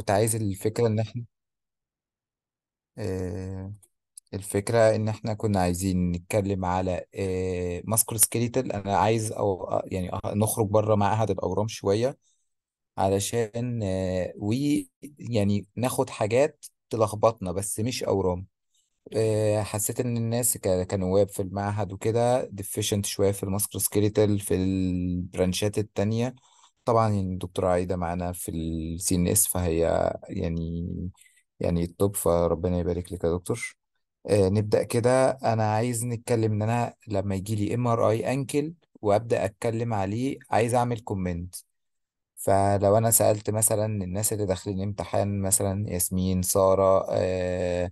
كنت عايز الفكرة إن إحنا آه، الفكرة إن إحنا كنا عايزين نتكلم على ماسكول آه، سكيليتال أنا عايز أو يعني أه، نخرج بره معهد الأورام شوية علشان آه، وي يعني ناخد حاجات تلخبطنا بس مش أورام آه، حسيت ان الناس كانوا كنواب في المعهد وكده ديفيشنت شويه في الماسكر سكيليتال في البرانشات التانية طبعا يعني الدكتورة عايدة معانا في السي ان اس فهي يعني يعني الطب فربنا يبارك لك يا دكتور آه نبدأ كده أنا عايز نتكلم إن أنا لما يجي لي ام ار اي انكل وأبدأ أتكلم عليه عايز أعمل كومنت فلو أنا سألت مثلا الناس اللي داخلين امتحان مثلا ياسمين سارة آه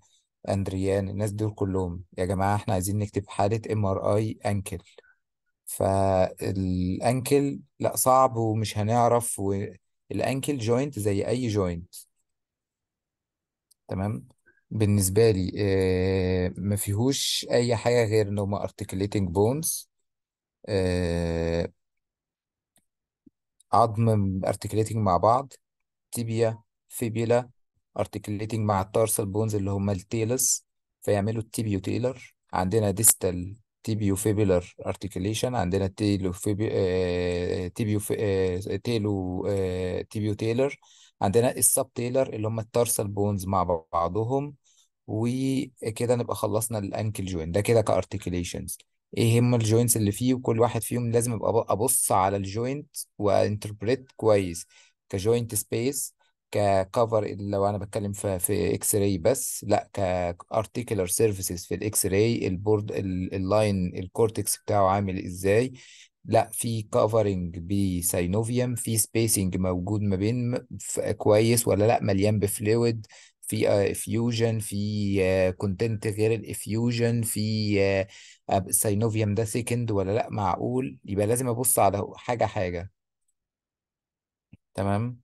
أندريان الناس دول كلهم يا جماعة إحنا عايزين نكتب حالة ام ار اي انكل فالانكل لا صعب ومش هنعرف والانكل جوينت زي اي جوينت تمام بالنسبه لي آه، ما فيهوش اي حاجه غير ان هم ارتكيوليتنج بونز عظم ارتكيوليتنج مع بعض تيبيا فيبيلا ارتكيوليتنج مع التارسل بونز اللي هم التيلس فيعملوا التيبيو تيلر عندنا ديستال فيبلر ارتكيليشن عندنا تيلو فيبي آه تيبيو في آه تيلو آه تيبيو تيلر عندنا السب تيلر اللي هم الترسل بونز مع بعضهم وكده إيه نبقى خلصنا الانكل جوين ده كده كارتكيليشنز ايه هم الجوينتس اللي فيه وكل واحد فيهم لازم ابقى ابص على الجوينت وانتربريت كويس كجوينت سبيس ككفر لو انا بتكلم في في اكس راي بس لا كارتيكولار سيرفيسز في الاكس راي البورد اللاين الكورتكس بتاعه عامل ازاي لا في كفرنج بساينوفيوم في سبيسنج موجود ما بين كويس ولا لا مليان بفلويد في افيوجن آه، في كونتنت آه، غير الافيوجن في آه، ساينوفيوم ده سيكند ولا لا معقول يبقى لازم ابص على حاجه حاجه تمام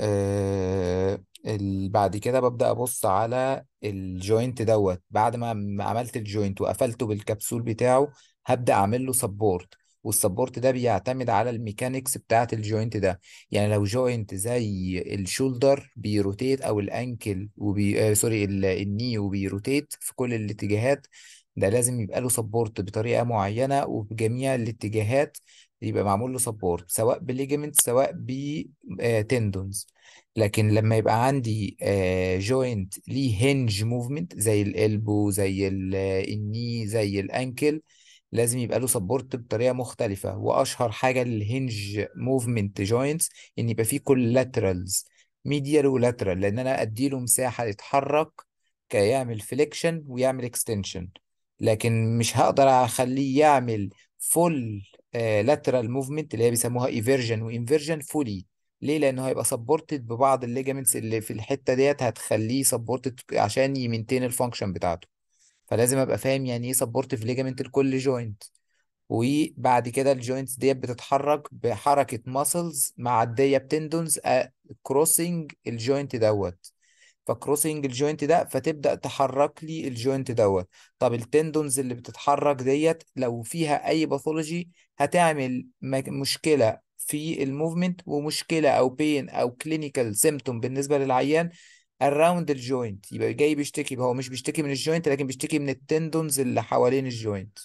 آه، ال- بعد كده ببدأ أبص على الجوينت دوت بعد ما عملت الجوينت وقفلته بالكبسول بتاعه هبدأ أعمل له سبورت والسبورت ده بيعتمد على الميكانيكس بتاعة الجوينت ده يعني لو جوينت زي الشولدر بيروتيت أو الأنكل وبي... آه سوري الني وبيروتيت في كل الاتجاهات ده لازم يبقى له سبورت بطريقة معينة وبجميع الاتجاهات يبقى معمول له سبورت سواء بليجمنت سواء بتندونز آه، لكن لما يبقى عندي جوينت آه، ليه هنج موفمنت زي الالبو زي الني آه، زي الانكل لازم يبقى له سبورت بطريقه مختلفه واشهر حاجه للهنج موفمنت جوينتس ان يبقى فيه كولاترالز ميديال ولاترال لان انا ادي له مساحه يتحرك كيعمل فليكشن ويعمل اكستنشن لكن مش هقدر اخليه يعمل فول لاترال آه، موفمنت اللي هي بيسموها ايفيرجن وانفيرجن فولي ليه لانه هيبقى سبورتد ببعض الليجامنتس اللي في الحته ديت هتخليه سبورتد عشان يمنتين الفانكشن بتاعته فلازم ابقى فاهم يعني ايه سبورتيف ليجامنت لكل جوينت وبعد كده الجوينتس ديت بتتحرك بحركه ماسلز معديه بتندونز كروسنج آه، الجوينت دوت فكروسنج الجوينت ده فتبدا تحرك لي الجوينت دوت طب التندونز اللي بتتحرك ديت لو فيها اي باثولوجي هتعمل مشكله في الموفمنت ومشكله او بين او كلينيكال سيمتوم بالنسبه للعيان اراوند الجوينت يبقى جاي بيشتكي هو مش بيشتكي من الجوينت لكن بيشتكي من التندونز اللي حوالين الجوينت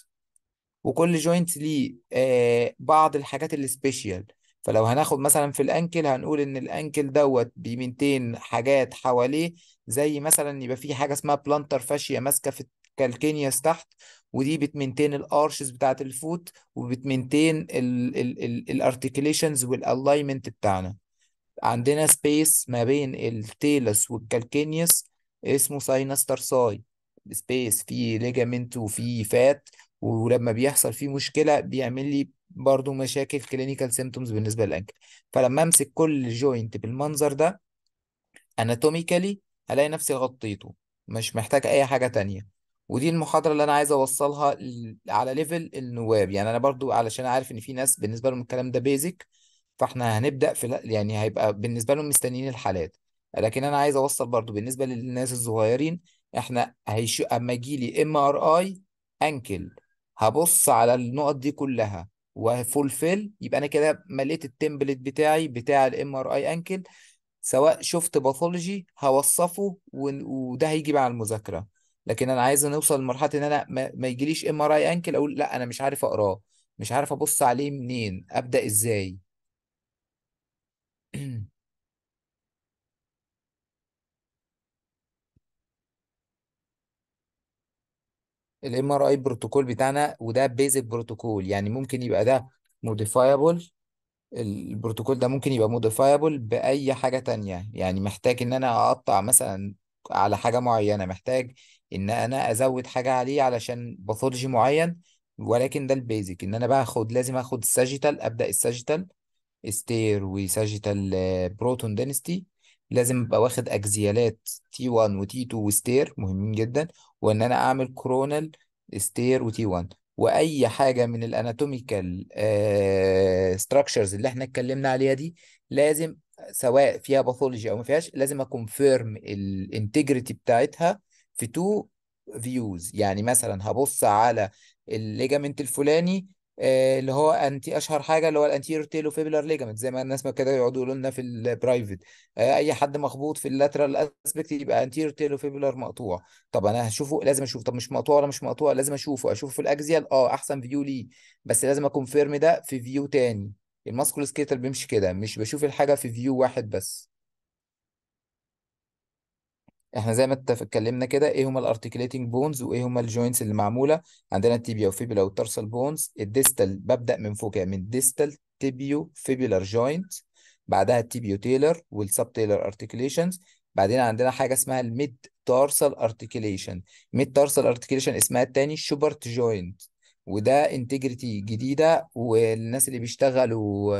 وكل جوينت ليه آه بعض الحاجات اللي سبيشال فلو هناخد مثلا في الانكل هنقول ان الانكل دوت ب حاجات حواليه زي مثلا يبقى في حاجه اسمها بلانتر فاشيا ماسكه في الكالكينيوس تحت ودي بتمنتين الارشز بتاعه الفوت وبتمنتين الارتكليشنز والالاينمنت بتاعنا عندنا سبيس ما بين التيلس والكالكينيوس اسمه ساينس ترساي سبيس فيه ليجامنت وفيه فات ولما بيحصل فيه مشكله بيعمل لي برضو مشاكل كلينيكال سيمتومز بالنسبه للانكل فلما امسك كل جوينت بالمنظر ده اناتوميكالي هلاقي نفسي غطيته مش محتاج اي حاجه تانية ودي المحاضره اللي انا عايز اوصلها على ليفل النواب يعني انا برضو علشان عارف ان في ناس بالنسبه لهم الكلام ده بيزك فاحنا هنبدا في يعني هيبقى بالنسبه لهم مستنيين الحالات لكن انا عايز اوصل برضو بالنسبه للناس الصغيرين احنا هيش اما يجي لي ام ار اي انكل هبص على النقط دي كلها وفولفيل يبقى انا كده مليت التمبلت بتاعي بتاع الام ار اي انكل سواء شفت باثولوجي هوصفه وده هيجي مع المذاكره لكن انا عايز نوصل لمرحله ان انا ما, ما يجيليش ام ار اي انكل اقول لا انا مش عارف اقراه مش عارف ابص عليه منين ابدا ازاي الام ار اي بروتوكول بتاعنا وده بيزك بروتوكول يعني ممكن يبقى ده موديفايبل البروتوكول ده ممكن يبقى موديفايبل باي حاجه تانية يعني محتاج ان انا اقطع مثلا على حاجه معينه محتاج ان انا ازود حاجه عليه علشان باثولوجي معين ولكن ده البيزك ان انا باخد لازم اخد الساجيتال ابدا الساجيتال ستير وساجيتال بروتون دينستي لازم ابقى واخد اكزيالات تي 1 وتي 2 وستير مهمين جدا وان انا اعمل كرونال ستير وتي 1 واي حاجه من الاناتوميكال ستراكشرز آه، اللي احنا اتكلمنا عليها دي لازم سواء فيها باثولوجي او ما فيهاش لازم اكونفيرم الانتجريتي بتاعتها في تو فيوز يعني مثلا هبص على الليجامنت الفلاني آه، اللي هو انتي اشهر حاجه اللي هو الانتيرو تيلو فيبلر ليجامنت زي ما الناس ما كده يقعدوا يقولوا لنا في البرايفت آه، اي حد مخبوط في اللاترال اسبكت يبقى انتيرو تيلو فيبلر مقطوع طب انا هشوفه لازم اشوفه طب مش مقطوع ولا مش مقطوع لازم اشوفه اشوفه في الاكزيال اه احسن فيو ليه بس لازم اكونفيرم ده في فيو تاني الماسكول سكيتر بيمشي كده مش بشوف الحاجه في فيو واحد بس احنا زي ما اتكلمنا كده ايه هما الارتكليتنج بونز وايه هما الجوينتس اللي معموله عندنا التيبيا وفيبيلا والترسل بونز الديستال ببدا من فوق يعني من ديستال تيبيو فيبيلار جوينت بعدها التيبيو تيلر والسب تيلر ارتكليشنز بعدين عندنا حاجه اسمها الميد تارسل ارتكليشن ميد تارسل ارتكليشن اسمها الثاني شوبرت جوينت وده انتجريتي جديده والناس اللي بيشتغلوا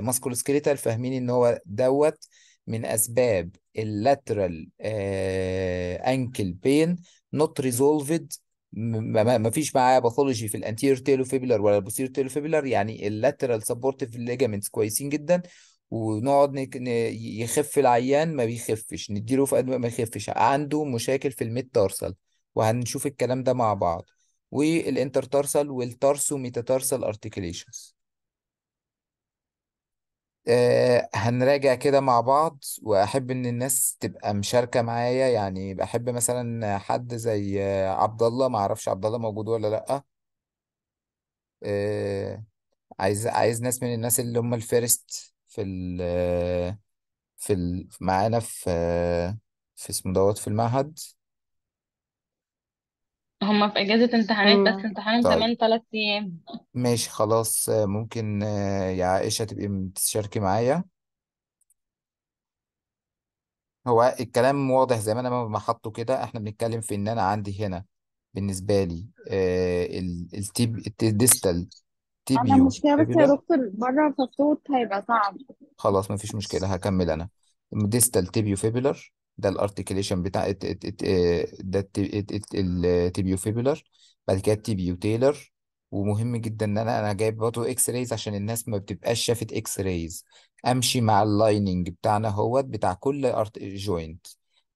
ماسكول آه، سكيليتال فاهمين ان هو دوت من أسباب اللاترال آه، أنكل بين نوت ريزولفد ما فيش معايا باثولوجي في الانتير فيبلر ولا تيلو فيبلر يعني اللاترال سبورتيف ليجامنتس كويسين جدا ونقعد يخف العيان ما بيخفش نديله في ادويه ما يخفش عنده مشاكل في الميد تارسل وهنشوف الكلام ده مع بعض والانتر تارسل والتارسو تارسل ارتكيليشنز آه، هنراجع كده مع بعض واحب ان الناس تبقى مشاركه معايا يعني بحب مثلا حد زي عبد الله ما اعرفش عبد الله موجود ولا لا آه، عايز عايز ناس من الناس اللي هم الفيرست في ال في ال معانا في في اسمه دوت في المعهد هما في اجازة امتحانات بس امم طيب كمان ثلاث ايام ماشي خلاص ممكن آه، يا عائشة تبقي تشاركي معايا هو الكلام واضح زي ما انا ما حاطه كده احنا بنتكلم في ان انا عندي هنا بالنسبة لي آه، التيب الديستال انا تيبيو المشكله بس يا فيبيولا دكتور بره الصوت هيبقى صعب خلاص ما فيش مشكلة هكمل أنا ديستال تيبيو فيبيلر ده الارتكليشن بتاع uh, ده التيبيو فيبولار uh, بعد كده التيبيو تيلر ومهم جدا ان انا انا جايب برضه اكس رايز عشان الناس ما بتبقاش شافت اكس رايز امشي مع اللايننج بتاعنا اهوت بتاع كل جوينت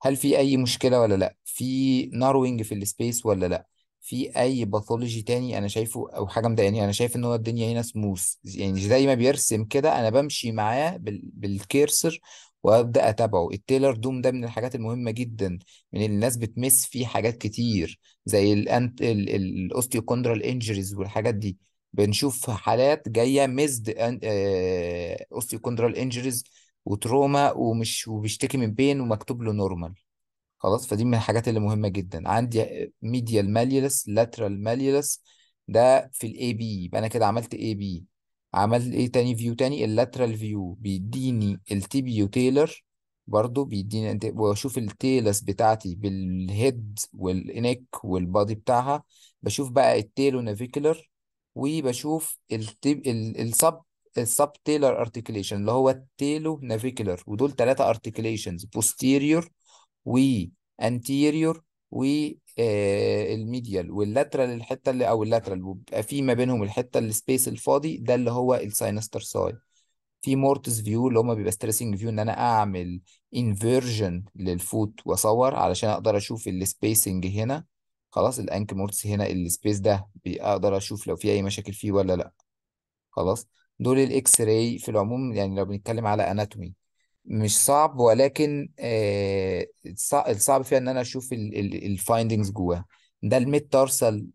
هل في اي مشكله ولا لا في ناروينج في السبيس ولا لا في اي باثولوجي تاني انا شايفه او حاجه مضايقاني انا شايف ان هو الدنيا هنا سموث يعني زي ما بيرسم كده انا بمشي معاه بالكيرسر وابدا اتابعه التيلر دوم ده من الحاجات المهمه جدا من الناس بتمس فيه حاجات كتير زي الانت الاوستيوكوندرال انجريز والحاجات دي بنشوف حالات جايه مزد اوستيوكوندرال انجريز وتروما ومش وبيشتكي من بين ومكتوب له نورمال خلاص فدي من الحاجات اللي مهمه جدا عندي ميديال ماليولس لاترال ماليولس ده في الاي بي يبقى انا كده عملت اي بي عملت ايه تاني فيو تاني اللاترال فيو بيديني التيبيو تيلر برضو بيديني واشوف التيلس بتاعتي بالهيد والانك والبادي بتاعها بشوف بقى التيلو نافيكولر وبشوف التيب السب السب تيلر ارتكليشن اللي هو التيلو نافيكولر ودول ثلاثة ارتكليشنز بوستيريور و anterior و آه، الميديال واللاترال الحته اللي او اللاترال بيبقى في ما بينهم الحته السبيس الفاضي ده اللي هو الساينستر ساي في مورتس فيو اللي هما بيبقى ستريسنج فيو ان انا اعمل انفيرجن للفوت واصور علشان اقدر اشوف السبيسنج هنا خلاص الانك مورتس هنا السبيس ده اقدر اشوف لو في اي مشاكل فيه ولا لا خلاص دول الاكس راي في العموم يعني لو بنتكلم على اناتومي مش صعب ولكن آه، الصعب فيها ان انا اشوف الفايندنجز جواها ده الميد تارسال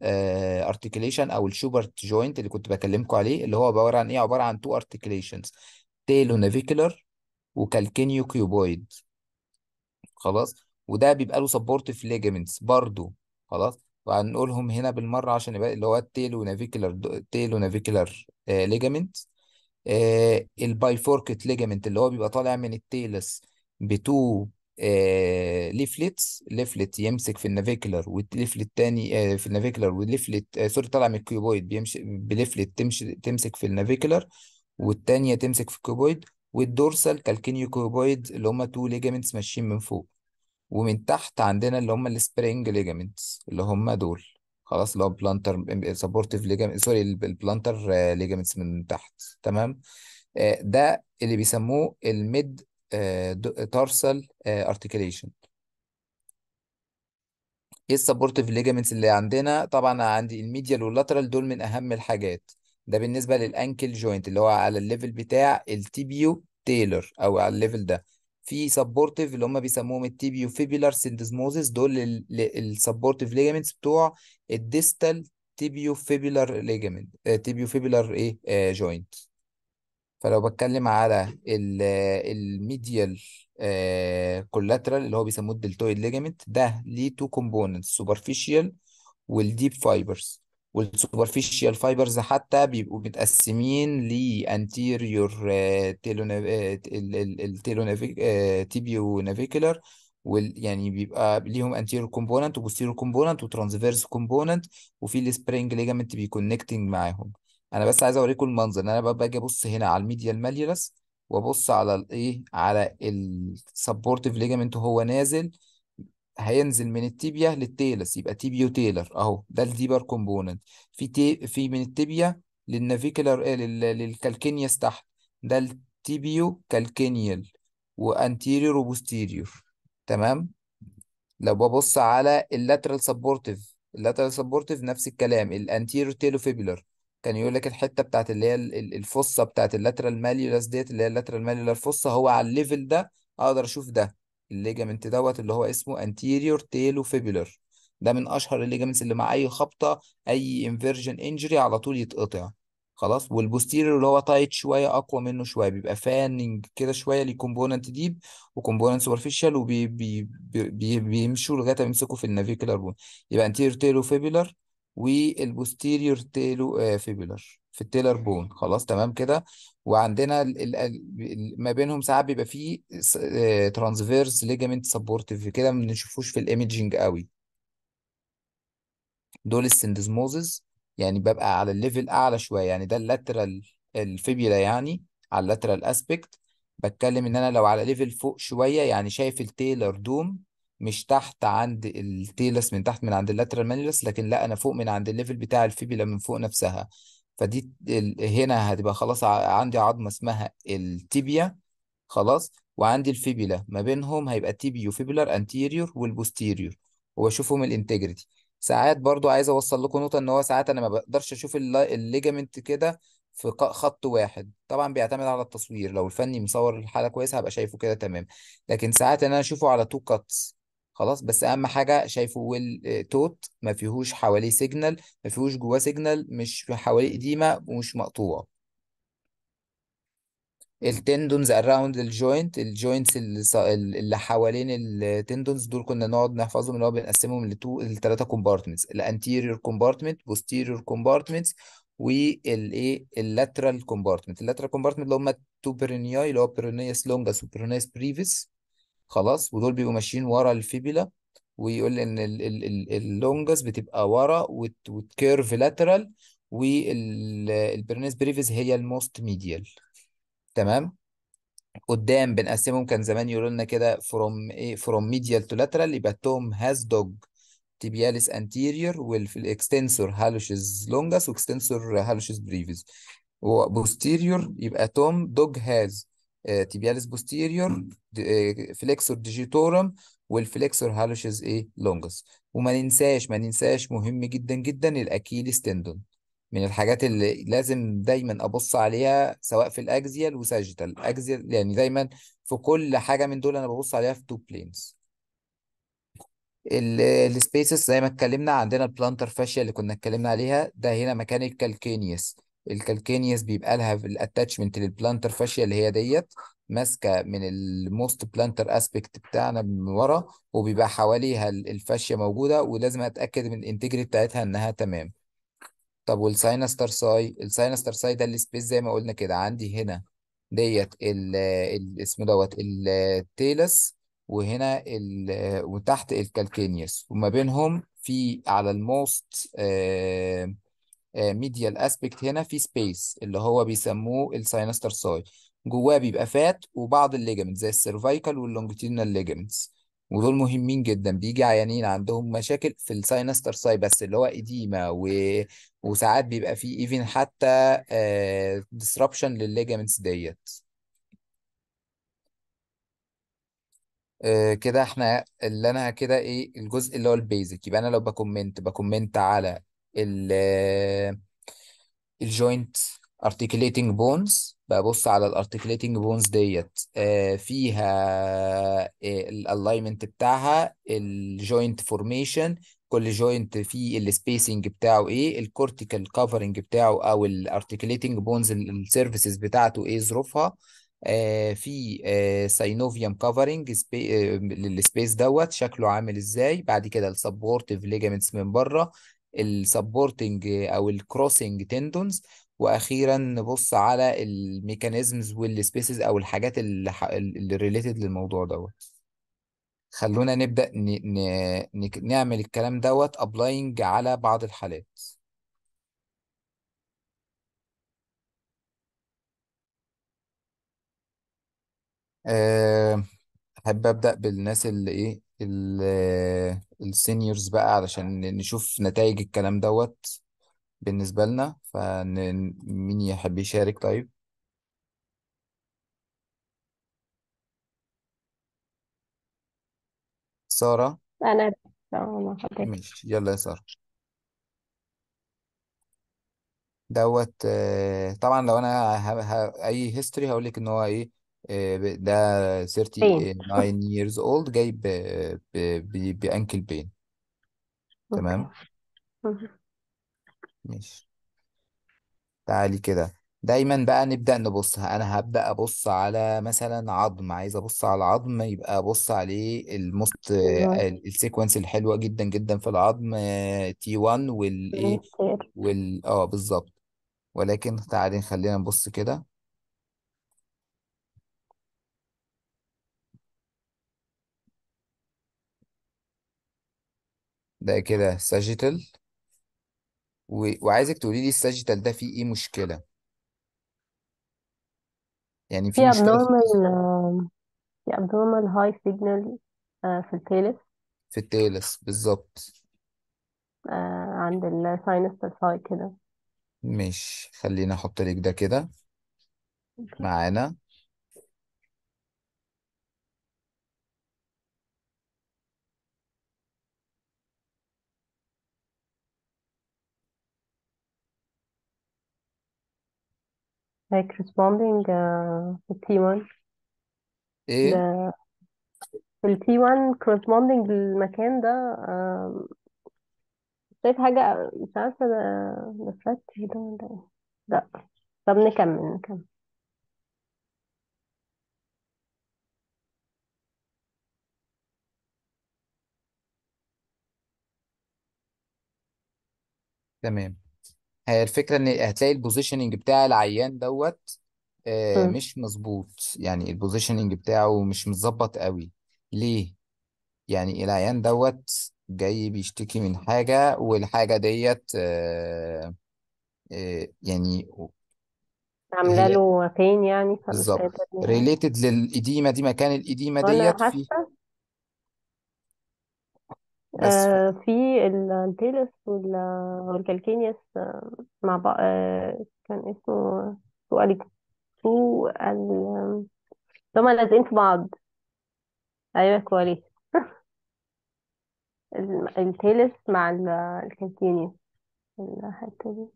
ارتكيليشن آه، او الشوبرت جوينت اللي كنت بكلمكم عليه اللي هو عباره عن ايه عباره عن تو ارتكيليشنز تيلو نافيكولار وكالكينيو كيوبويد خلاص وده بيبقى له سبورتيف ليجمنتس برضو خلاص وهنقولهم هنا بالمره عشان يبقى اللي هو التيلو نافيكولار تيلو نافيكولار ليجامنتس آه فوركت ليجامنت اللي هو بيبقى طالع من التيلس بتو آه ليفلتس ليفلت يمسك في النافيكلر والليفلت تاني آه في النافيكلر والليفلت آه سوري طالع من الكيوبويد بيمشي بليفلت تمشي تمسك في النافيكلر والتانية تمسك في الكيوبويد والدورسال كالكينيو كيوبويد اللي هما تو ليجامنتس ماشيين من فوق ومن تحت عندنا اللي هما السبرينج ليجامنتس اللي هما دول خلاص اللي هو بلانتر سبورتيف ليجامنت سوري البلانتر ليجامنتس من تحت تمام آه، ده اللي بيسموه الميد تارسال ارتكيليشن ايه السبورتيف ليجامنتس اللي عندنا طبعا عندي الميديال واللاترال دول من اهم الحاجات ده بالنسبه للانكل جوينت اللي هو على الليفل بتاع التيبيو تيلر او على الليفل ده في سبورتيف اللي هم بيسموهم التيبيو فيبيلار سيندزموزس دول السبورتيف ليجامنتس بتوع الديستال تيبيو فيبيلار ليجامنت تيبيو فيبيلار ايه جوينت آه، فلو بتكلم على الميديال كولاترال آه، اللي هو بيسموه الدلتويد ليجامنت ده ليه تو كومبوننتس سوبرفيشال والديب فايبرز والسوبرفيشال فايبرز حتى بيبقوا متقسمين لانتيريور تيبيو نافيكولار وال يعني بيبقى ليهم انتيريور كومبوننت وبوستيريور كومبوننت وترانزفيرس كومبوننت وفي السبرينج ليجامنت بيكونكتنج معاهم انا بس عايز اوريكم المنظر ان انا باجي ابص هنا على الميديال ماليولس وابص على الايه على السبورتيف ليجامنت وهو نازل هينزل من التيبيا للتيلس يبقى تيبيو تيلر اهو ده الديبر كومبوننت في تي في من التيبيا للنافيكولار آه، للكالكينيس تحت ده التيبيو كالكينيال وانتيريور وبوستيريور تمام لو ببص على اللاترال سبورتيف اللاترال سبورتيف نفس الكلام الانتيريور تيلوفيبيلر كان يقول لك الحته بتاعت اللي هي الفصه بتاعت اللاترال ماليولاس ديت اللي هي اللاترال ماليولار فصه هو على الليفل ده اقدر اشوف ده الليجامنت دوت اللي هو اسمه anterior فيبولر ده من اشهر الليجامنتس اللي مع اي خبطه اي انفيرجن انجري على طول يتقطع خلاص والبوستيريور اللي هو تايت شويه اقوى منه شويه بيبقى فاننج كده شويه لكومبوننت ديب وكومبوننت سوبرفيشال وبيمشوا لغايه ما يمسكوا في النافيكولار بون يبقى انتيريور تيلو فيبولر والبوستيريور تيلو فيبولر في التيلر بون خلاص تمام كده وعندنا الـ الـ الـ ما بينهم ساعات بيبقى فيه ترانسفيرس ليجامنت سبورتيف كده ما بنشوفوش في الايمجنج قوي دول السندزموزز يعني ببقى على الليفل اعلى شويه يعني ده اللاترال الفيبيلا يعني على اللاترال اسبكت بتكلم ان انا لو على ليفل فوق شويه يعني شايف التيلر دوم مش تحت عند التيلس من تحت من عند اللاترال مانيلس لكن لا انا فوق من عند الليفل بتاع الفيبيلا من فوق نفسها فدي هنا هتبقى خلاص عندي عظمة اسمها التيبيا خلاص وعندي الفيبيلا ما بينهم هيبقى تيبيو فيبيلر انتيريور والبوستيريور واشوفهم الانتجريتي ساعات برضو عايز اوصل لكم نقطة ان هو ساعات انا ما بقدرش اشوف الليجامنت كده في خط واحد طبعا بيعتمد على التصوير لو الفني مصور الحالة كويس هبقى شايفه كده تمام لكن ساعات ان انا اشوفه على تو كاتس خلاص بس اهم حاجه شايفه ويل توت آه، ما فيهوش حواليه سيجنال ما فيهوش جواه سيجنال مش حواليه قديمه ومش مقطوعه التندونز اراوند الجوينت الجوينتس اللي اللي حوالين التندونز دول كنا نقعد نحفظهم اللي هو بنقسمهم لتو لثلاثه كومبارتمنتس الانتيريور كومبارتمنت بوستيريور كومبارتمنتس والايه اللاترال كومبارتمنت اللاترال كومبارتمنت اللي هم التو برينياي اللي هو برينياس لونجاس وبرينياس بريفيس خلاص ودول بيبقوا ماشيين ورا الفيبيلا ويقول لي ان اللونجس بتبقى ورا والكيرف لاترال والبرنس بريفيس هي الموست ميديال تمام قدام بنقسمهم كان زمان يقولوا لنا كده فروم ايه فروم ميديال تو لاترال يبقى توم هاز دوج tibialis anterior والاكستنسور هالوشز لونجس واكستنسور هالوشز بريفيس وبوستيريور يبقى توم دوج هاز تيبياليس بوستيريور فليكسور ديجيتورم والفليكسور هالوشز ايه لونجس وما ننساش ما ننساش مهم جدا جدا الاكيليس تندون من الحاجات اللي لازم دايما ابص عليها سواء في الاكزيال وساجيتال اكزيال يعني دايما في كل حاجه من دول انا ببص عليها في تو بلينز السبيسز زي ما اتكلمنا عندنا البلانتر فاشيا اللي كنا اتكلمنا عليها ده هنا مكان الكالكينيوس الكالكينيس بيبقى لها الاتاتشمنت للبلانتر فاشيا اللي هي ديت ماسكه من الموست بلانتر اسبكت بتاعنا من ورا وبيبقى حواليها الفاشيا موجوده ولازم اتاكد من الانتجري بتاعتها انها تمام طب والساينستر ساي الساينستر ساي ده السبيس زي ما قلنا كده عندي هنا ديت اسمه دوت التيلس وهنا وتحت الكالكينيوس وما بينهم في على الموست آه ميديال آه، اسبكت هنا في سبيس اللي هو بيسموه الساينستر سايد جواه بيبقى فات وبعض الليجمنت زي السيرفايكال واللونجتيدنال ليجمنتس ودول مهمين جدا بيجي عيانين عندهم مشاكل في الساينستر سايد بس اللي هو اديما و... وساعات بيبقى فيه ايفن حتى ديسربشن uh, للليجمنتس ديت آه، كده احنا اللي انا كده ايه الجزء اللي هو البيزك يبقى انا لو بكومنت بكومنت على ال الجوينت articulating بونز ببص على الارتكليتنج بونز ديت آه، فيها آه، الالاينمنت بتاعها الجوينت فورميشن كل جوينت فيه السبيسنج بتاعه ايه الكورتيكال كفرنج بتاعه او الارتكليتنج بونز السيرفيسز بتاعته ايه ظروفها آه، في ساينوفيوم كفرنج للسبيس دوت شكله عامل ازاي بعد كده السبورتيف ليجامنتس من بره السبورتنج او الكروسنج تندونز واخيرا نبص على الميكانيزمز والسبيسز او الحاجات اللي اللي ريليتد للموضوع دوت خلونا نبدا نعمل الكلام دوت ابلاينج على بعض الحالات أه... احب ابدا بالناس اللي ايه ال- السينيورز بقى علشان نشوف نتائج الكلام دوت بالنسبة لنا فمين يحب يشارك طيب سارة انا حضرتك ماشي يلا يا سارة دوت آه، طبعا لو انا ه... ه... اي هيستوري هقول لك ان هو ايه آه، ده بين ايه 39 آه، years old جايب ب- ب- بأنكل بين تمام ماشي تعالي كده دايما بقى نبدأ نبص انا هبدأ ابص على مثلا عظم عايز ابص على عظم يبقى ابص عليه الموست آه، السيكونس الحلوة جدا جدا في العظم تي 1 والايه وال اه بالظبط ولكن تعالي خلينا نبص كده ده كده ساجيتال و... وعايزك تقولي لي الساجيتال ده فيه ايه مشكلة يعني في في مشكلة في abnormal في abnormal high signal آه، في التالس في التالس بالظبط آه، عند عند الساينستال سايت كده مش خليني احط لك ده كده معانا like responding uh, في ال T1 ايه ده في ال T1 corresponding للمكان ده شايف حاجة مش عارفة ده ده فلات ده ولا ايه لا طب نكمل نكمل تمام هي الفكرة إن هتلاقي البوزيشننج بتاع العيان دوت آه، مش مظبوط يعني البوزيشننج بتاعه مش متظبط قوي ليه؟ يعني العيان دوت جاي بيشتكي من حاجة والحاجة ديت آه، آه، يعني عامله هي له فين يعني فمش بالظبط قادر يعني ريليتد للإديمة دي مكان الإديمة وانا ديت في حاسه بس آه، في التيلس والكالكينيس آه، مع بعض آه، كان اسمه سؤال ال هما لازقين في بعض ايوه كويس التيلس مع الكالكينيس الحتة دي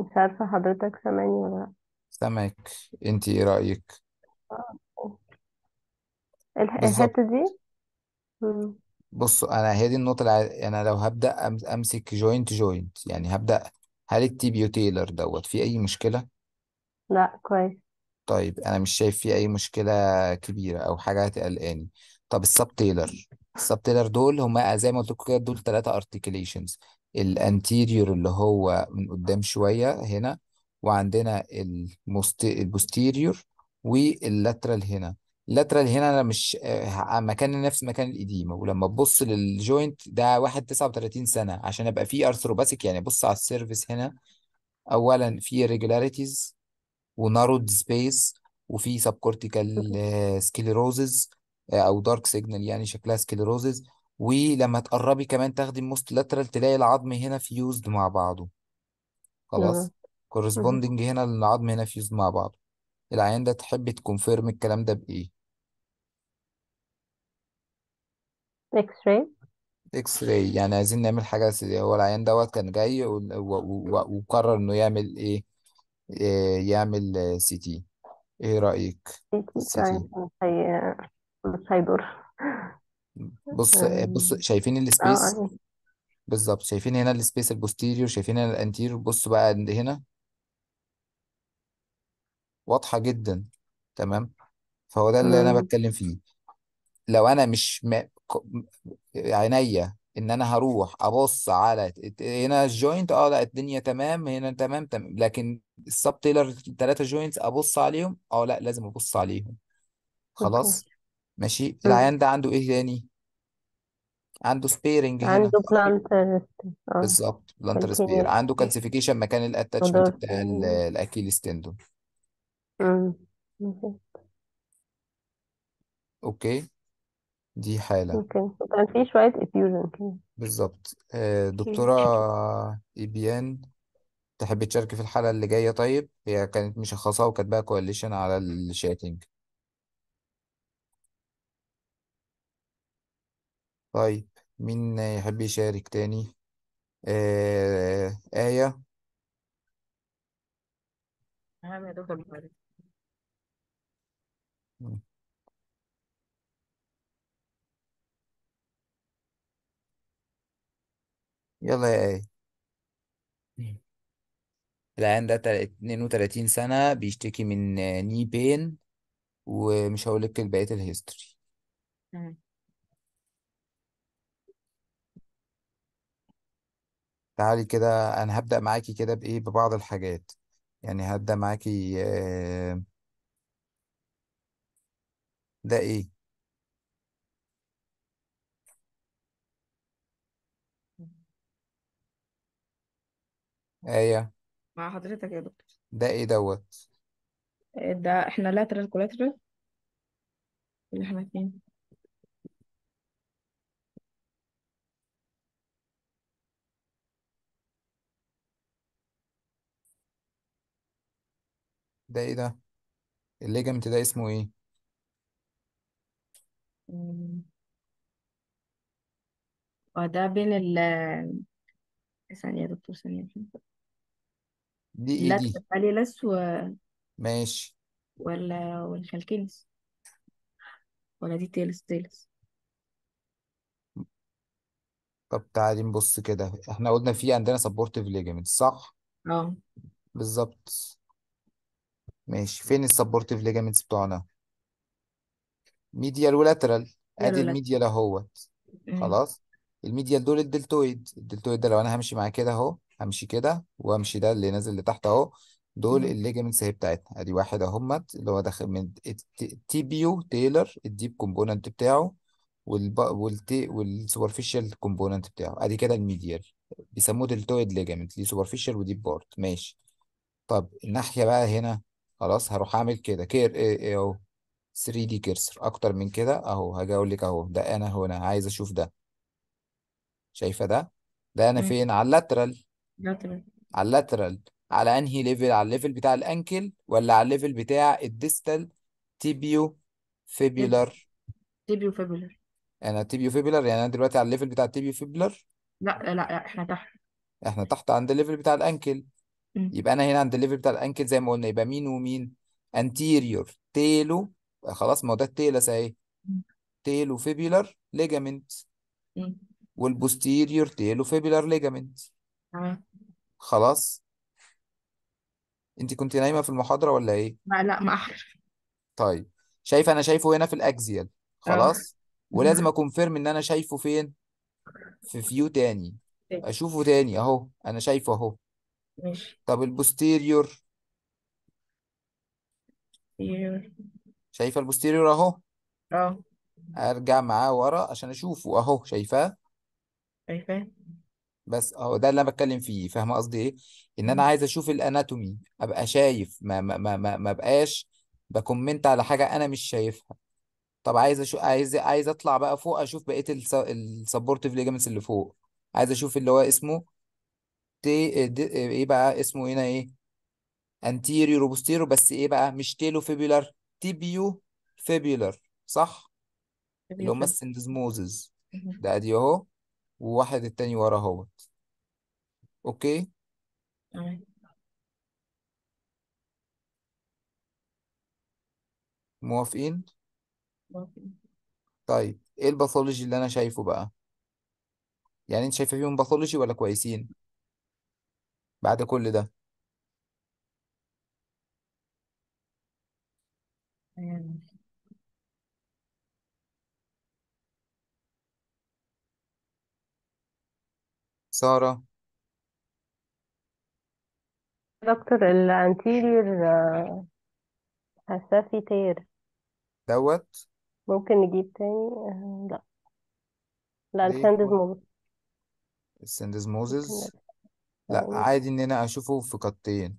مش عارفة حضرتك سامعني ولا لأ سامعك انت ايه رأيك الحتة بالظبط الحتة دي مم. بص انا هي دي النقطه اللي يعني انا لو هبدا امسك جوينت جوينت يعني هبدا هل التيبيو تيلر دوت في اي مشكله لا كويس طيب انا مش شايف فيه اي مشكله كبيره او حاجه هتقلقاني طب السب تيلر السب تيلر دول هما زي ما قلت لكم كده دول ثلاثه ارتكيليشنز الانتيريور اللي هو من قدام شويه هنا وعندنا البوستيريور واللاترال هنا اللاترال هنا انا مش آه، مكان نفس مكان القديم ولما تبص للجوينت ده واحد 39 سنه عشان ابقى فيه ارثروباثيك يعني بص على السيرفيس هنا اولا في ريجولاريتيز ونارود سبيس وفي سبكورتيكال سكليروزز او دارك سيجنال يعني شكلها سكليروزز ولما تقربي كمان تاخدي الموست لاترال تلاقي العظم هنا فيوزد مع بعضه خلاص كورسبوندنج هنا العظم هنا فيوزد مع بعضه العيان ده تحب تكونفيرم الكلام ده بايه اكس راي اكس راي يعني عايزين نعمل حاجه سرية هو العيان دوت كان جاي وقرر انه يعمل ايه إيه، يعمل سي تي ايه رايك سي تي مش هيضر بص آه، بص آه. شايفين السبيس آه. يعني. بالظبط شايفين هنا السبيس البوستيريور شايفين هنا الانتيريور بص بقى عند هنا واضحه جدا تمام فهو ده اللي انا بتكلم فيه لو انا مش م... عينيا ان انا هروح ابص على هنا الجوينت اه لا الدنيا تمام هنا تمام تمام لكن السب تيلر الثلاثه جوينتس ابص عليهم اه لا لازم ابص عليهم خلاص ماشي العيان ده عنده ايه تاني عنده سبيرنج هنا عنده بلانتر آه. بالظبط بلانتر سبير عنده كالسيفيكيشن مكان الاتاتشمنت بتاع الاكيليس تندون اوكي دي حالة ممكن كان في شوية effusion كده بالظبط آه، دكتورة إبيان تحب تشاركي في الحلقة اللي جاية طيب هي كانت مشخصة وكاتباها كواليشن على الشاتنج طيب مين يحب يشارك تاني آه، آية نعم يا دكتور يلا يا ايه العيان ده 32 سنة بيشتكي من ني آه، بين ومش هقول لك بقية الهيستوري مم. تعالي كده انا هبدأ معاكي كده بايه ببعض الحاجات يعني هبدأ معاكي آه، ده ايه ايوه مع حضرتك يا دكتور ده ايه دوت إيه ده احنا lateral collateral اللي احنا فين ده ايه ده الليجامنت ده اسمه ايه وده بين ال ثانية يا دكتور ثانية دي ايه دي لس و... ماشي ولا والكالكينس ولا دي تيلس تيلس طب تعالي نبص كده احنا قلنا في عندنا سبورتيف ليجامنت صح اه بالظبط ماشي فين السبورتيف ليجمنت بتوعنا ميديال ولاترال ادي يلا الميديال اهوت خلاص الميديال دول الدلتويد الدلتويد ده لو انا همشي معاه كده اهو همشي كده وامشي ده اللي نازل لتحت اهو دول الليجمنتس اهي بتاعتنا ادي واحد اهمت اللي هو داخل من التيبيو تايلر الديب كومبوننت بتاعه والتي والسوبرفيشال كومبوننت بتاعه ادي كده الميديال بيسموه دلتويد ليجمنت ليه سوبرفيشال وديب بارت ماشي طب الناحيه بقى هنا خلاص هروح اعمل كده كير إيه إيه اهو 3 دي كيرسر اكتر من كده اهو هاجي اقول لك اهو ده انا هنا عايز اشوف ده شايفة ده ده أنا فين على اللاترال على اللاترال على أنهي ليفل على الليفل بتاع الأنكل ولا على الليفل بتاع الديستال تيبيو فيبيولار تيبيو فيبولر أنا تيبيو فيبيولار يعني أنا دلوقتي على الليفل بتاع التيبيو فيبولار لا لا لا، احنا تحت إحنا تحت عند الليفل بتاع الأنكل يبقى أنا هنا عند الليفل بتاع الأنكل زي ما قلنا يبقى مين ومين انتيريور تيلو خلاص ما هو ده التيلس أهي تيلو فيبيولار ليجامنت والبوستيريور تيلو فيبيلار ليجامنت خلاص انت كنت نايمه في المحاضره ولا ايه ما لا ما اعرف طيب شايف انا شايفه هنا في الاكزيال خلاص آه. ولازم اكونفيرم ان انا شايفه فين في فيو تاني اشوفه تاني اهو انا شايفه اهو ماشي طب البوستيريور شايفه البوستيريور اهو اه ارجع معاه ورا عشان اشوفه اهو شايفاه أيوة، بس اهو ده اللي انا بتكلم فيه فاهمه قصدي ايه ان انا عايز اشوف الاناتومي ابقى شايف ما ما ما ما, ما بقاش بكومنت على حاجه انا مش شايفها طب عايز اشوف عايز عايز اطلع بقى فوق اشوف بقيه السبورتيف ليجامنتس اللي فوق عايز اشوف اللي هو اسمه تي دي ايه بقى اسمه هنا ايه انتيريو روبوستيرو بس ايه بقى مش تيلو فيبيولار تيبيو فيبيولار صح اللي هم السندزموزز ده ادي اهو وواحد التاني ورا اهوت اوكي موافقين طيب ايه الباثولوجي اللي انا شايفه بقى يعني انت شايفه فيهم باثولوجي ولا كويسين بعد كل ده سارة دكتور الانتيريور آه، حساسي تير دوت ممكن نجيب تاني آه، لا لا ليه الساندزموز ممكن السندزموزز لا عادي ان انا اشوفه في قطين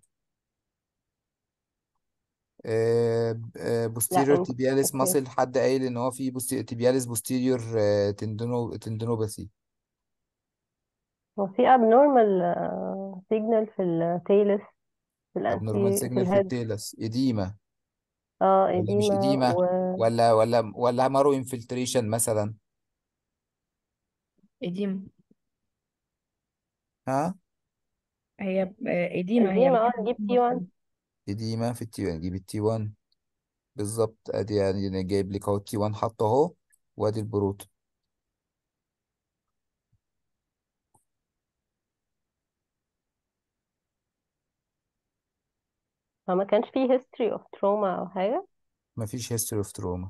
آه، لا بوستيريور مش تيبياليس اوكي ماسل حد قايل ان هو في تيبياليس بوستيريور تندونوباثي هو في abnormal آه، signal في ال التيلس في abnormal في signal في الهيد التيلس اديما اه ولا مش اديما إديمة و ولا ولا ولا مارو انفلتريشن مثلا إديمة ها هي ب- آه، هي إديمة اه نجيب تي 1 اديما إديمة في التي 1 نجيب التي 1 بالظبط أدي يعني أنا جايب لك أهو التي 1 حاطه أهو وأدي البروت فما كانش فيه history of trauma أو حاجة مفيش هيستوري اوف تروما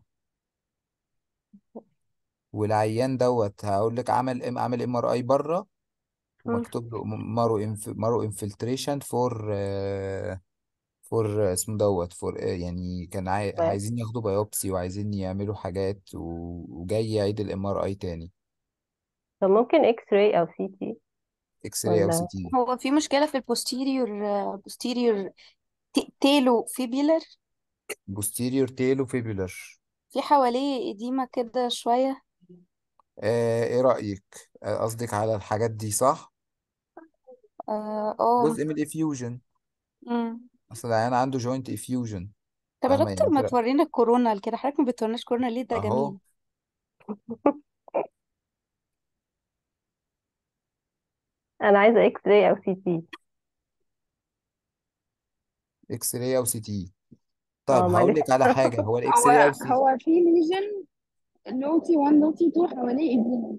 والعيان دوت هقول لك عمل ام عامل ام ار اي بره ومكتوب له مارو انف مارو انفلتريشن فور فور اسمه دوت فور إيه، يعني كان عايزين ياخدوا بايوبسي وعايزين يعملوا حاجات وجاي يعيد الام ار اي تاني طب ممكن اكس راي أو سي تي اكس راي او سي تي هو في مشكلة في البوستيريور بوستيريور تيلو فيبيلر تيلو فيبيلر في حواليه قديمة كده شوية آه ايه رأيك آه، قصدك على الحاجات دي صح اه, آه. جزء من الافيوجن اصل العيان عنده جوينت افيوجن طب يا فاهمة دكتور يعني ما كده تورينا الكورونا كده حضرتك ما بتوريناش كورونا ليه ده اهو جميل انا عايزه اكس راي او سي تي اكس راي او سي تي طب اه هقول لك معلش على حاجه هو الاكس راي او هو سي هو في ليجن نوتي 1 نوتي 2 حواليه الدنيا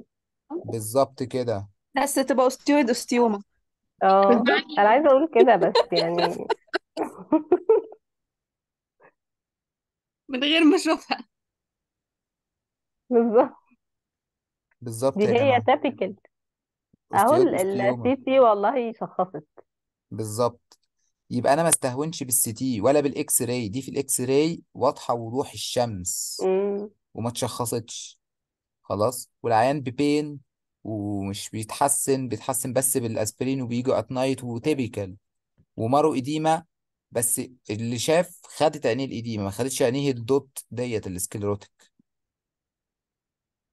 بالظبط كده بس تبقى أستيويد أستيومة اه انا عايزه اقول كده بس يعني من غير ما أشوفها بالظبط بالظبط دي يا هي جماعه تابيكال اهو استيويد السي استيومه تي والله شخصت بالظبط يبقى انا ما استهونش بالسيتي ولا بالاكس راي دي في الاكس راي واضحه وضوح الشمس وما اتشخصتش خلاص والعيان ببين ومش بيتحسن بيتحسن بس بالاسبرين وبيجوا ات نايت وتيبيكال ومارو اديما بس اللي شاف خدت عينيه القديمه ما خدتش عينيه الدوت ديت السكليروتيك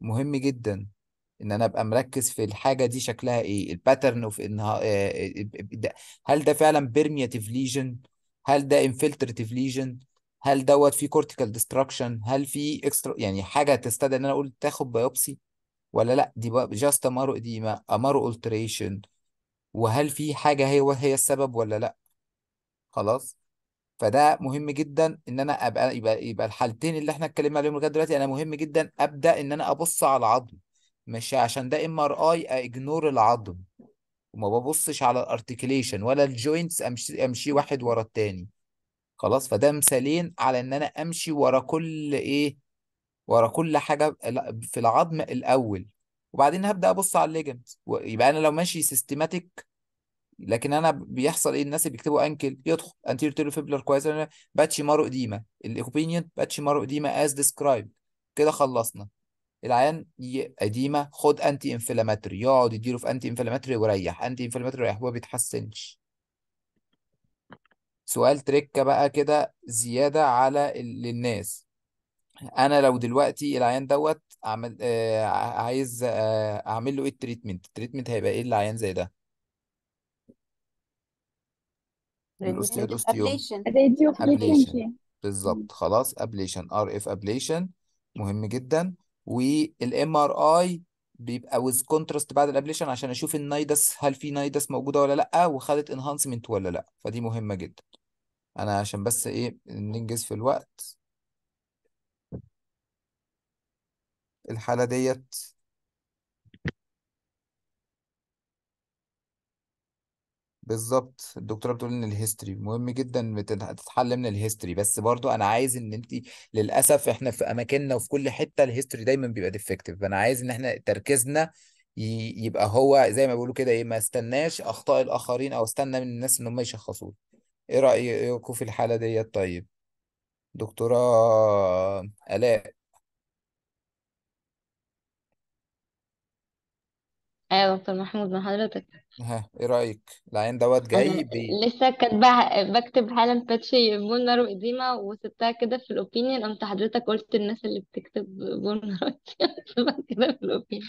مهم جدا ان انا ابقى مركز في الحاجه دي شكلها ايه الباترن وفي انها آه، آه، آه، هل ده فعلا بيرمياتيف ليجن هل ده انفلتريتيف ليجن هل دوت في كورتيكال ديستراكشن هل في اكسترا يعني حاجه تستدعي ان انا اقول تاخد بايوبسي ولا لا دي جاست امارو قديمة امارو التريشن وهل في حاجه هي وهي السبب ولا لا خلاص فده مهم جدا ان انا ابقى يبقى يبقى الحالتين اللي احنا اتكلمنا عليهم لغايه دلوقتي انا مهم جدا ابدا ان انا ابص على العظم مش عشان ده ام ار اي اجنور العظم وما ببصش على الارتكليشن ولا الجوينتس امشي امشي واحد ورا التاني خلاص فده مثالين على ان انا امشي ورا كل ايه ورا كل حاجه في العظم الاول وبعدين هبدا ابص على الليجنز يبقى انا لو ماشي سيستماتيك لكن انا بيحصل ايه الناس اللي بيكتبوا انكل يدخل انتيريور فيبلر كويس باتشي مارو قديمه الاوبينيون باتشي مارو قديمه از ديسكرايب كده خلصنا العيان قديمه خد انتي انفلاماتوري يقعد يديله في انتي انفلاماتوري ويريح انتي انفلاماتوري ويريح هو ما بيتحسنش سؤال تريكه بقى كده زياده على للناس انا لو دلوقتي العيان دوت عمل آه عايز آه اعمل له ايه التريتمنت التريتمنت هيبقى ايه للعيان زي ده الاوستيويد اوستيوم ابليشن بالظبط خلاص ابليشن ار اف ابليشن مهم جدا والام ار اي بيبقى ويز كونتراست بعد الابليشن عشان اشوف النايدس هل في نايدس موجوده ولا لا وخدت انهانسمنت ولا لا فدي مهمه جدا انا عشان بس ايه ننجز في الوقت الحاله ديت بالظبط الدكتوره بتقول ان الهيستوري مهم جدا تتحل من الهيستوري بس برضو انا عايز ان انت للاسف احنا في اماكننا وفي كل حته الهيستوري دايما بيبقى ديفكتيف فانا عايز ان احنا تركيزنا يبقى هو زي ما بيقولوا كده ايه ما استناش اخطاء الاخرين او استنى من الناس ان هم يشخصوه ايه رايكم إيه في الحاله ديت طيب دكتوره الاء ايوه دكتور محمود مع حضرتك ها ايه رأيك العين دوت آه، جاي انا بي لسه كاتبه بكتب حالا باتشي بولنر وإديما وسبتها كده في الاوبينيون قمت حضرتك قلت الناس اللي بتكتب بولنر وإديما كده في الاوبينيون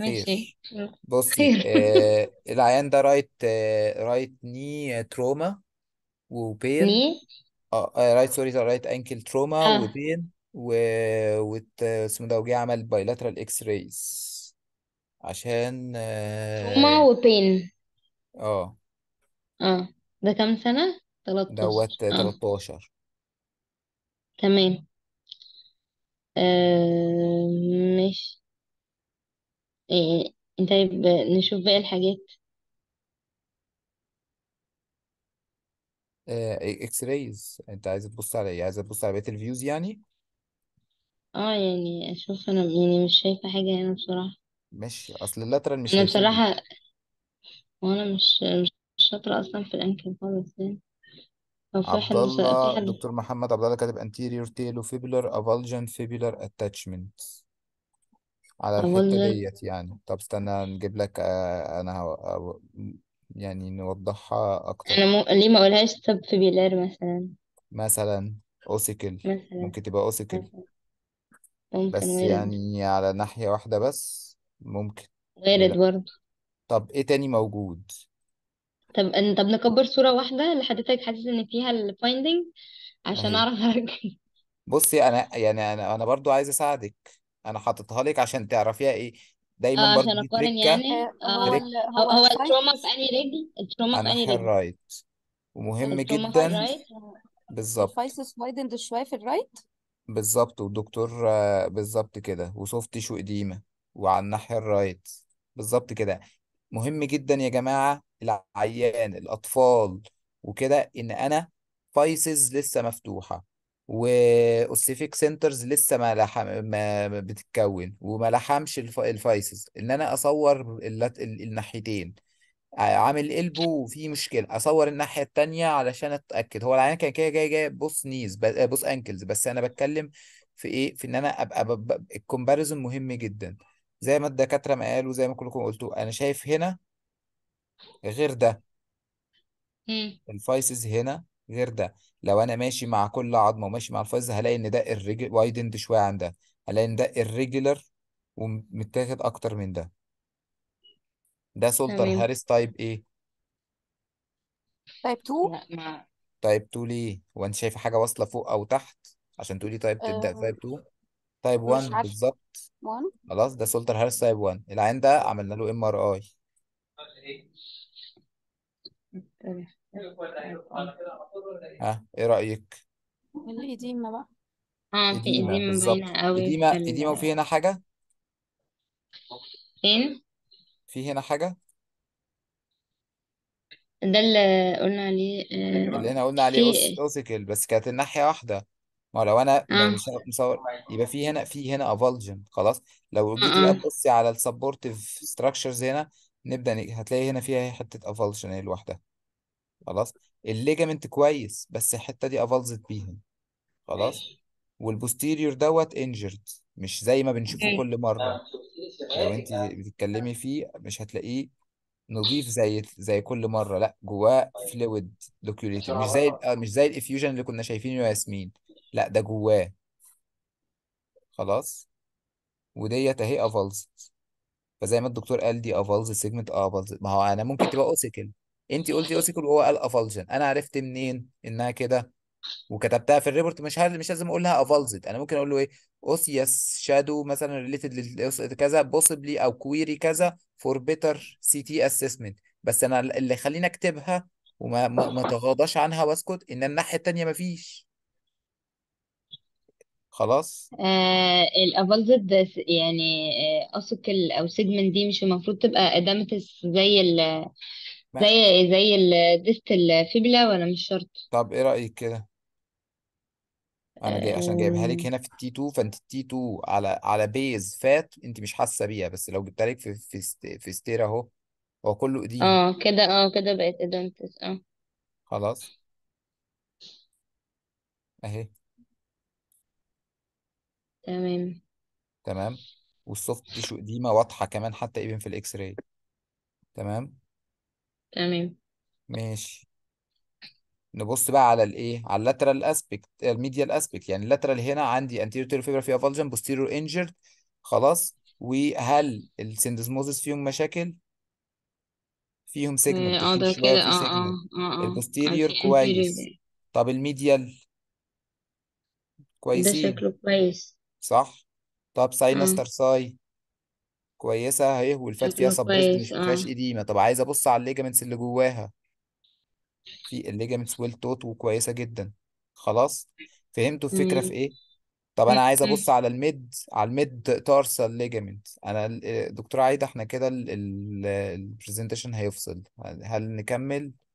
خير ماشي بصي خير آه العيان ده رايت آه رايت ني تروما وبين مي اه رايت سوري رايت انكل تروما اه, آه. وبين و آه، اسمه ده وجه عمل بايلاترال اكس رايز عشان توما آه وبين آه، اه ده كام سنة؟ 13 دوت اه 13 تمام آه مش إيه. طيب نشوف باقي الحاجات آه، اكس رايز انت عايز تبص على ايه عايز تبص على بقية الفيوز يعني اه يعني اشوف انا يعني مش شايفة حاجة هنا بصراحة ماشي اصل اللاترال مش انا هيفيدني بصراحة وانا مش مش شاطرة اصلا في الانكل خالص يعني لو في عبد حد سأل في حد دكتور محمد عبد الله كاتب anterior fibular avulsion fibular attachment على الحتة اقول ديت يعني طب استنى نجيب لك آه، انا هو- آه، يعني نوضحها اكتر انا مو... ليه ما اقولهاش طب في بيلار مثلا مثلا اوسيكل مثلا ممكن تبقى اوسيكل مثلا ممكن بس ويرد يعني على ناحية واحدة بس ممكن وارد لا برضه طب ايه تاني موجود طب أن- طب نكبر صورة واحدة اللي حضرتك حاسس ان فيها الفايندينج عشان اهي اعرف ارجع بصي انا يعني انا انا برضو عايز اساعدك انا حاططها لك عشان تعرفيها ايه دايما اه برضو عشان دي اقارن تريكه يعني آه، هو تريك هو هو التروما في انهي رجل التروما في انهي هناحيا رجل الرايت ومهم التروما في جدا الرايت بالظبط الفايسس وايدند شوية في الرايت بالظبط والدكتور آه، بالظبط كده وسوفت شو قديمة وعلى الناحية الرايت بالظبط كده مهم جدا يا جماعة العيان الأطفال وكده إن أنا فايسز لسه مفتوحة والسيفيك سنترز لسه ما, لحم ما بتتكون وما لحمش الف... الفايسز ان انا اصور اللت... الناحيتين عامل قلبه وفي مشكله اصور الناحيه التانية علشان اتاكد هو العيان كان كده جاي جاي بوس نيز بوس انكلز بس انا بتكلم في ايه في ان انا ابقى الكومباريزون مهم جدا زي ما الدكاترة ما قالوا زي ما كلكم قلتوا أنا شايف هنا غير ده مم. الفايسز هنا غير ده لو أنا ماشي مع كل عظمة وماشي مع الفايسز هلاقي إن ده الرجل وايدند شوية عن ده هلاقي إن ده الريجلر ومتاخد أكتر من ده ده سولتر تمام هاريس تايب إيه؟ تايب 2 لا ما تايب 2 ليه؟ هو أنت شايفة حاجة واصلة فوق أو تحت عشان تقولي طيب تبدأ تايب آه. 2 تايب مش 1 عارفة بالظبط وان خلاص ده سولتر هارس تايب 1 العين ده عملنا له ام ار اي ها ايه رأيك الإديمة بقى اه في إديمة إديمة بالظبط باينة قوي إديمة في إديمة وفي هنا حاجة فين في هنا حاجة ده اللي قلنا عليه آه، اللي هنا قلنا عليه في أوسيكل بس كانت الناحية واحدة ما هو لو انا لو مش امم. مصور مصور يبقى في هنا في هنا افولجن خلاص لو جيتي بقى تبصي على السبورتيف ستراكشرز هنا نبدا هتلاقي هنا فيها حته افولجن هي لوحدها خلاص الليجامنت كويس بس الحته دي افولزت بيها خلاص والبوستيريور دوت انجرد مش زي ما بنشوفه كل مره لو انت بتتكلمي فيه مش هتلاقيه نظيف زي زي كل مره لا جواه فلويد لوكيوليتد مش زي مش زي الافيوجن اللي كنا شايفينه يا ياسمين لا ده جواه خلاص وديت اهي افالزت فزي ما الدكتور قال دي افالز سيجمنت افالز ما هو انا ممكن تبقى اوسيكل انت قلتي اوسيكل وهو قال افالجن انا عرفت منين انها كده وكتبتها في الريبورت مش هل... مش لازم اقول لها افالزد انا ممكن اقول له ايه اوسياس شادو مثلا ريليتد كذا بوسيبلي او كويري كذا فور بيتر سي تي اسسمنت بس انا اللي خليني اكتبها وما ما, تغاضاش عنها واسكت ان الناحيه التانيه ما فيش خلاص آه، الافالفد يعني اسيكل آه، او سيجمنت دي مش المفروض تبقى ادامتس زي ال ما. زي زي الديستال فيبلا ولا مش شرط طب ايه رأيك كده آه، انا جاي عشان جايبها لك هنا في التي 2 فانت التي 2 على على بيز فات انت مش حاسه بيها بس لو جبتها لك في في في ستير اهو هو كله قديم اه كده اه كده بقت ادمتس اه خلاص اهي تمام تمام والسوفت تيشو قديمه واضحه كمان حتى ايفن في الاكس راي تمام تمام ماشي نبص بقى على الايه على اللاترال اسبكت الميديال اسبكت يعني اللاترال هنا عندي anterior tear fibula فيها فالجن posterior injured خلاص وهل السندسموزس فيهم مشاكل فيهم سيجنال اه, آه، ده تخين شويه كده في اه اه سيجنال اه اه البوستيريور كويس طب الميديال ده كويسين شكله كويس صح طب ساينس ساي ترساي كويسة اهي والفات فيها شكله كويس مش ما فيهاش اه إديمة طب عايز أبص على الليجامنتس اللي جواها في الليجامنتس ويل توت وكويسة جدا خلاص فهمتوا الفكرة في إيه طب أنا عايز أبص على الميد على الميد تارسال ليجامنت أنا آه، دكتور دكتورة عايدة إحنا كده البرزنتيشن هيفصل هل نكمل